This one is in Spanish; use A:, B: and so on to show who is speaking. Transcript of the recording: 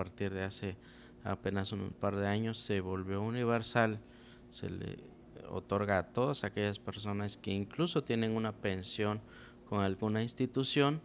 A: a partir de hace apenas un par de años se volvió universal, se le otorga a todas aquellas personas que incluso tienen una pensión con alguna institución